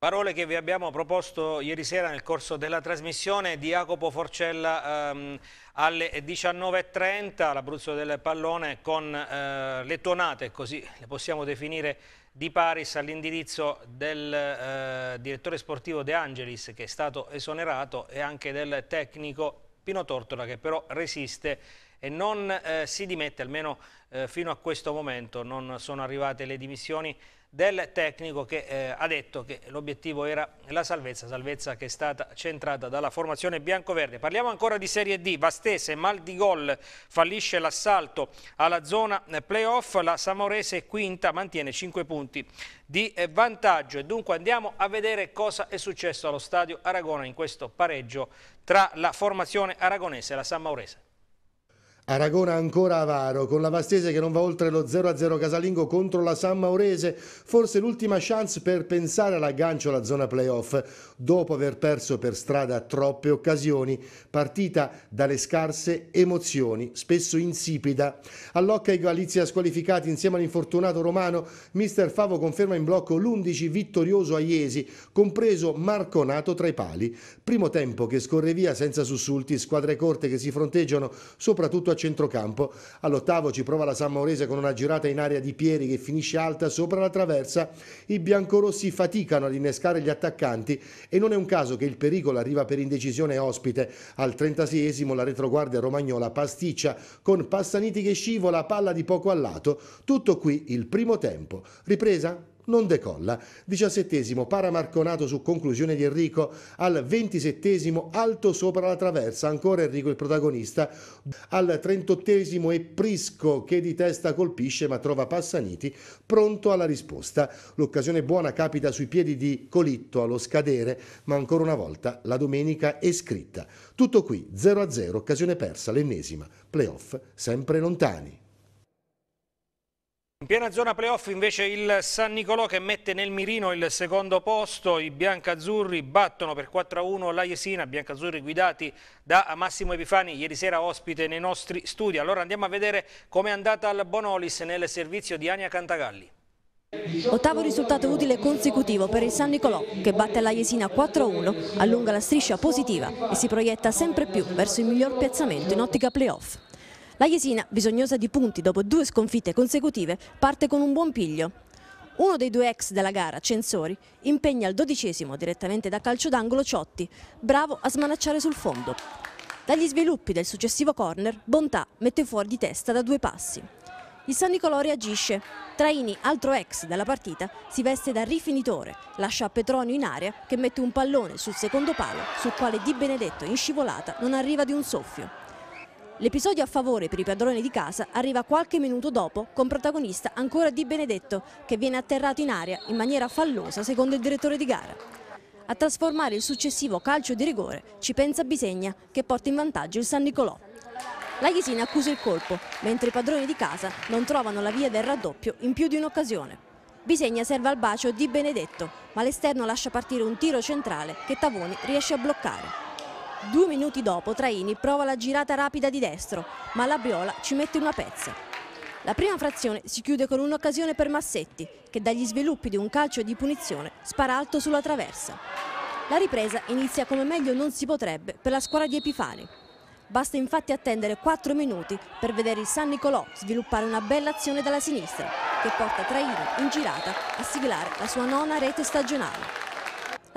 Parole che vi abbiamo proposto ieri sera nel corso della trasmissione di Jacopo Forcella ehm, alle 19.30, l'Abruzzo del pallone con eh, le tonate, così le possiamo definire, di Paris all'indirizzo del eh, direttore sportivo De Angelis che è stato esonerato e anche del tecnico Pino Tortola che però resiste e non eh, si dimette, almeno eh, fino a questo momento non sono arrivate le dimissioni del tecnico che eh, ha detto che l'obiettivo era la salvezza, salvezza che è stata centrata dalla formazione bianco-verde. Parliamo ancora di Serie D, Vastese, mal di gol, fallisce l'assalto alla zona eh, playoff, la Samorese quinta mantiene 5 punti di eh, vantaggio e dunque andiamo a vedere cosa è successo allo stadio Aragona in questo pareggio tra la formazione aragonese e la Sammaurese. Aragona ancora avaro, con la Vastese che non va oltre lo 0-0 casalingo contro la San Maurese, forse l'ultima chance per pensare all'aggancio alla zona playoff, dopo aver perso per strada troppe occasioni, partita dalle scarse emozioni, spesso insipida. All'Occa e Galizia squalificati insieme all'infortunato romano, mister Favo conferma in blocco l'11 vittorioso a Iesi, compreso Marconato tra i pali. Primo tempo che scorre via senza sussulti, squadre corte che si fronteggiano soprattutto a centrocampo. All'ottavo ci prova la San Maurese con una girata in area di Pieri che finisce alta sopra la traversa. I biancorossi faticano ad innescare gli attaccanti e non è un caso che il pericolo arriva per indecisione ospite. Al 36esimo la retroguardia romagnola pasticcia con Passaniti che scivola, palla di poco al lato. Tutto qui il primo tempo. Ripresa? non decolla. Diciassettesimo Marconato su conclusione di Enrico al ventisettesimo alto sopra la traversa, ancora Enrico il protagonista, al trentottesimo e Prisco che di testa colpisce ma trova Passaniti pronto alla risposta. L'occasione buona capita sui piedi di Colitto allo scadere, ma ancora una volta la domenica è scritta. Tutto qui, 0-0, occasione persa, l'ennesima, playoff sempre lontani. In piena zona playoff invece il San Nicolò che mette nel mirino il secondo posto, i biancazzurri battono per 4-1 la Jesina, biancazzurri guidati da Massimo Epifani, ieri sera ospite nei nostri studi. Allora andiamo a vedere com'è andata al Bonolis nel servizio di Ania Cantagalli. Ottavo risultato utile consecutivo per il San Nicolò che batte la Jesina 4-1, allunga la striscia positiva e si proietta sempre più verso il miglior piazzamento in ottica playoff. La Jesina, bisognosa di punti dopo due sconfitte consecutive, parte con un buon piglio. Uno dei due ex della gara, Censori, impegna al dodicesimo direttamente da calcio d'angolo Ciotti, bravo a smanacciare sul fondo. Dagli sviluppi del successivo corner, Bontà mette fuori di testa da due passi. Il San Nicolò reagisce. Traini, altro ex della partita, si veste da rifinitore, lascia Petronio in area che mette un pallone sul secondo palo, sul quale Di Benedetto in scivolata non arriva di un soffio. L'episodio a favore per i padroni di casa arriva qualche minuto dopo con protagonista ancora Di Benedetto che viene atterrato in aria in maniera fallosa secondo il direttore di gara. A trasformare il successivo calcio di rigore ci pensa Bisegna che porta in vantaggio il San Nicolò. La Ghisina accusa il colpo, mentre i padroni di casa non trovano la via del raddoppio in più di un'occasione. Bisegna serve al bacio Di Benedetto, ma l'esterno lascia partire un tiro centrale che Tavoni riesce a bloccare. Due minuti dopo Traini prova la girata rapida di destro, ma la Briola ci mette una pezza. La prima frazione si chiude con un'occasione per Massetti, che dagli sviluppi di un calcio di punizione spara alto sulla traversa. La ripresa inizia come meglio non si potrebbe per la squadra di Epifani. Basta infatti attendere 4 minuti per vedere il San Nicolò sviluppare una bella azione dalla sinistra, che porta Traini in girata a siglare la sua nona rete stagionale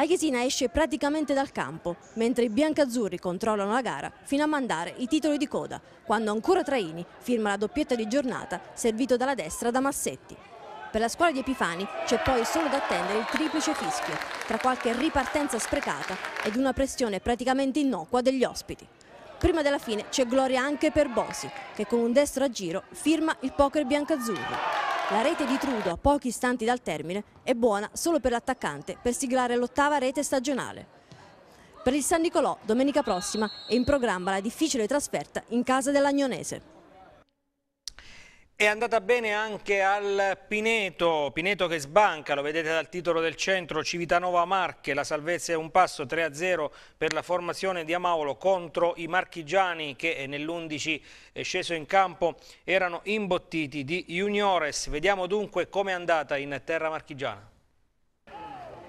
la Chiesina esce praticamente dal campo, mentre i biancazzurri controllano la gara fino a mandare i titoli di coda, quando ancora Traini firma la doppietta di giornata servito dalla destra da Massetti. Per la squadra di Epifani c'è poi solo da attendere il triplice fischio, tra qualche ripartenza sprecata ed una pressione praticamente innocua degli ospiti. Prima della fine c'è gloria anche per Bosi, che con un destro a giro firma il poker biancazzurro. La rete di Trudo, a pochi istanti dal termine, è buona solo per l'attaccante per siglare l'ottava rete stagionale. Per il San Nicolò, domenica prossima, è in programma la difficile trasferta in casa dell'Agnonese. È andata bene anche al Pineto, Pineto che sbanca, lo vedete dal titolo del centro, Civitanova Marche, la salvezza è un passo 3-0 per la formazione di Amavolo contro i marchigiani che eh, nell'11 eh, sceso in campo erano imbottiti di Juniores. Vediamo dunque com'è andata in terra marchigiana.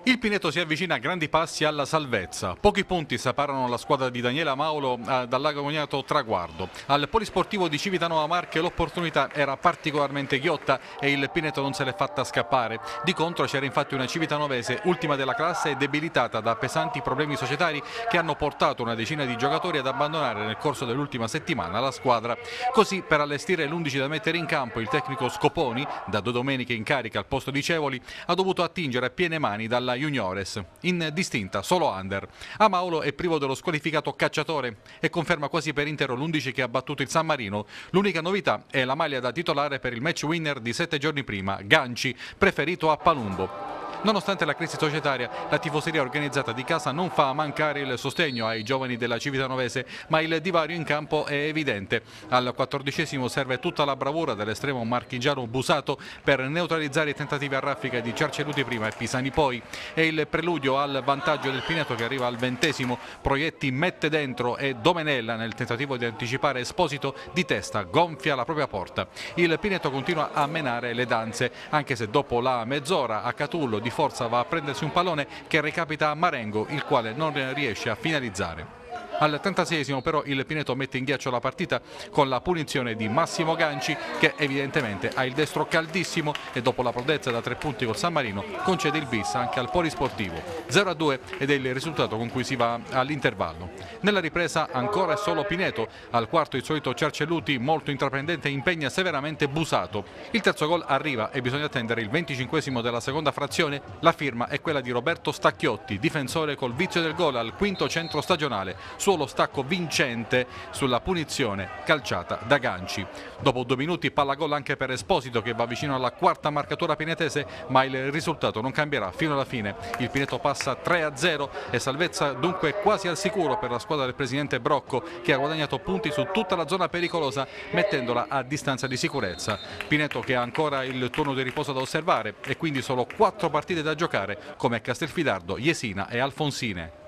Il Pineto si avvicina a grandi passi alla salvezza. Pochi punti separano la squadra di Daniela Mauro eh, dall'agognato traguardo. Al polisportivo di Civitanova Marche l'opportunità era particolarmente ghiotta e il Pineto non se l'è fatta scappare. Di contro c'era infatti una Civitanovese ultima della classe e debilitata da pesanti problemi societari che hanno portato una decina di giocatori ad abbandonare nel corso dell'ultima settimana la squadra. Così per allestire l'11 da mettere in campo il tecnico Scoponi, da due domeniche in carica al posto di Cevoli, ha dovuto attingere a piene mani dalla alla Juniores, in distinta, solo under. Amaulo ah, è privo dello squalificato cacciatore e conferma quasi per intero l'11 che ha battuto il San Marino. L'unica novità è la maglia da titolare per il match winner di sette giorni prima, Ganci, preferito a Palumbo. Nonostante la crisi societaria, la tifoseria organizzata di casa non fa mancare il sostegno ai giovani della Civitanovese, ma il divario in campo è evidente. Al quattordicesimo serve tutta la bravura dell'estremo marchigiano Busato per neutralizzare i tentativi a raffica di Cerceluti prima e Pisani poi. È il preludio al vantaggio del Pineto che arriva al ventesimo. Proietti mette dentro e Domenella nel tentativo di anticipare Esposito di testa gonfia la propria porta. Il Pineto continua a menare le danze, anche se dopo la mezz'ora a Catullo di forza va a prendersi un pallone che recapita a Marengo il quale non riesce a finalizzare. Al 36 esimo però il Pineto mette in ghiaccio la partita con la punizione di Massimo Ganci che evidentemente ha il destro caldissimo e dopo la prodezza da tre punti col San Marino concede il bis anche al Polisportivo 0-2 a ed è il risultato con cui si va all'intervallo. Nella ripresa ancora è solo Pineto, al quarto il solito Ciarcelluti molto intraprendente impegna severamente Busato. Il terzo gol arriva e bisogna attendere il 25 esimo della seconda frazione, la firma è quella di Roberto Stacchiotti, difensore col vizio del gol al quinto centro stagionale. Suo solo stacco vincente sulla punizione calciata da Ganci. Dopo due minuti palla gol anche per Esposito che va vicino alla quarta marcatura pinetese ma il risultato non cambierà fino alla fine. Il Pineto passa 3-0 e salvezza dunque quasi al sicuro per la squadra del presidente Brocco che ha guadagnato punti su tutta la zona pericolosa mettendola a distanza di sicurezza. Pineto che ha ancora il turno di riposo da osservare e quindi solo quattro partite da giocare come Castelfidardo, Jesina e Alfonsine.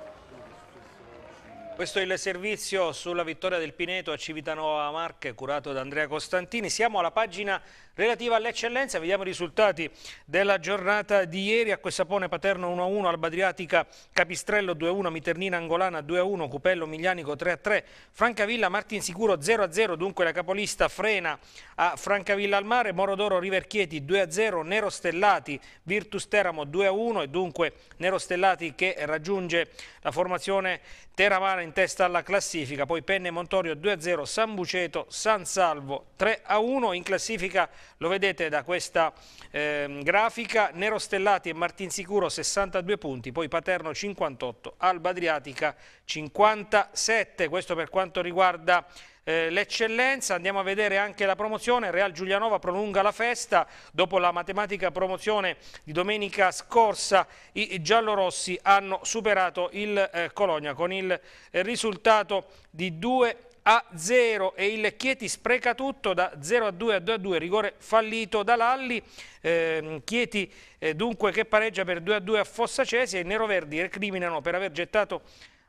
Questo è il servizio sulla vittoria del Pineto a Civitanova Marche curato da Andrea Costantini. Siamo alla pagina Relativa all'eccellenza, vediamo i risultati della giornata di ieri. A Quessapone Paterno 1-1, Albadriatica Capistrello 2-1, Miternina Angolana 2-1, Cupello Miglianico 3-3, Francavilla Martinsicuro 0-0, dunque la capolista frena a Francavilla al mare, Morodoro Riverchieti 2-0, Nero Stellati Virtus Teramo 2-1 e dunque Nero Stellati che raggiunge la formazione Teramana in testa alla classifica, poi Penne Montorio 2-0, San Buceto, San Salvo 3-1 in classifica lo vedete da questa eh, grafica, Nero Stellati e Martin Sicuro 62 punti, poi Paterno 58, Alba Adriatica 57, questo per quanto riguarda eh, l'eccellenza, andiamo a vedere anche la promozione, Real Giulianova prolunga la festa, dopo la matematica promozione di domenica scorsa i giallorossi hanno superato il eh, Cologna con il eh, risultato di 2 a 0 e il Chieti spreca tutto da 0 a 2 a 2 a 2, rigore fallito da Lalli, eh, Chieti eh, dunque che pareggia per 2 a 2 a Fossacesi e i neroverdi recriminano per aver gettato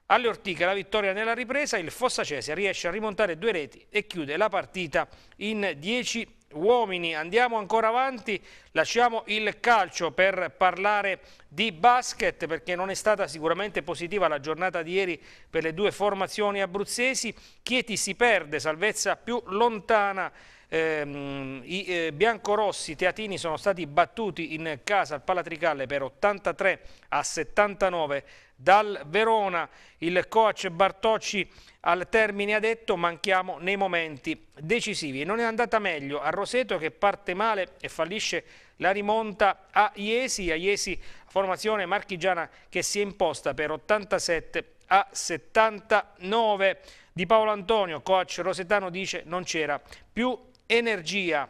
alle Ortiche la vittoria nella ripresa, il Fossacesi riesce a rimontare due reti e chiude la partita in 10 uomini, andiamo ancora avanti, lasciamo il calcio per parlare di basket perché non è stata sicuramente positiva la giornata di ieri per le due formazioni abruzzesi, Chieti si perde, salvezza più lontana Ehm, I eh, biancorossi teatini sono stati battuti in casa al Palatricalle per 83 a 79 dal Verona. Il coach Bartocci al termine ha detto manchiamo nei momenti decisivi. Non è andata meglio a Roseto che parte male e fallisce la rimonta a Iesi, a Iesi formazione marchigiana che si è imposta per 87 a 79. Di Paolo Antonio, coach rosetano, dice non c'era più energia.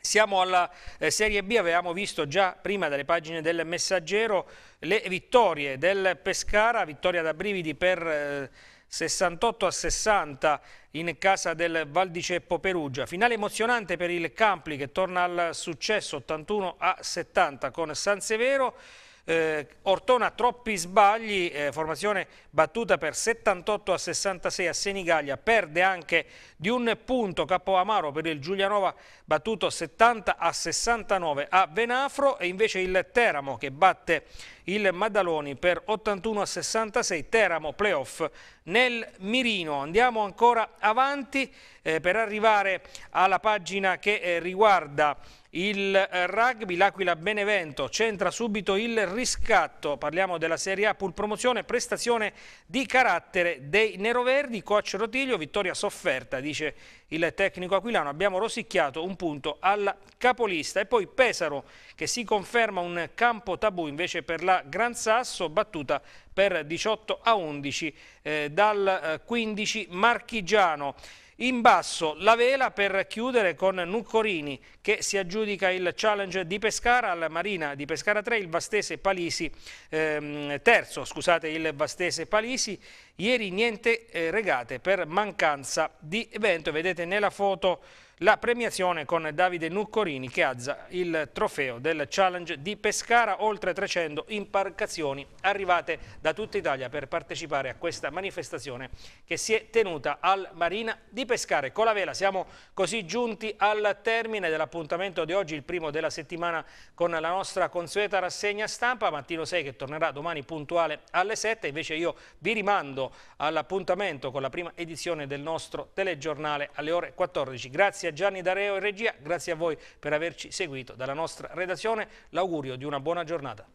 Siamo alla eh, Serie B, avevamo visto già prima dalle pagine del Messaggero le vittorie del Pescara, vittoria da brividi per 68 eh, a 60 in casa del Valdiceppo Perugia. Finale emozionante per il Campli che torna al successo 81 a 70 con San Severo. Eh, Ortona troppi sbagli, eh, formazione battuta per 78 a 66 a Senigallia, perde anche di un punto Capoamaro per il Giulianova battuto 70 a 69 a Venafro e invece il Teramo che batte il Maddaloni per 81 a 66, Teramo playoff nel mirino. Andiamo ancora avanti eh, per arrivare alla pagina che eh, riguarda il eh, rugby, l'Aquila Benevento centra subito il riscatto, parliamo della Serie A Pool Promozione, prestazione di carattere dei neroverdi, coach Rotiglio, vittoria sofferta, dice il tecnico aquilano, abbiamo rosicchiato un punto al capolista e poi Pesaro che si conferma un campo tabù invece per la Gran Sasso, battuta per 18 a 11 eh, dal 15 eh, Marchigiano. In basso la vela per chiudere con Nuccorini che si aggiudica il challenge di Pescara alla Marina di Pescara 3, il Vastese Palisi ehm, terzo, scusate, il Vastese Palisi. Ieri niente eh, regate per mancanza di vento, vedete nella foto la premiazione con Davide Nuccorini che alza il trofeo del Challenge di Pescara, oltre 300 imparcazioni arrivate da tutta Italia per partecipare a questa manifestazione che si è tenuta al Marina di Pescara. con la vela siamo così giunti al termine dell'appuntamento di oggi, il primo della settimana con la nostra consueta rassegna stampa, Mattino 6 che tornerà domani puntuale alle 7, invece io vi rimando all'appuntamento con la prima edizione del nostro telegiornale alle ore 14. Grazie a Gianni D'Areo in regia, grazie a voi per averci seguito dalla nostra redazione, l'augurio di una buona giornata.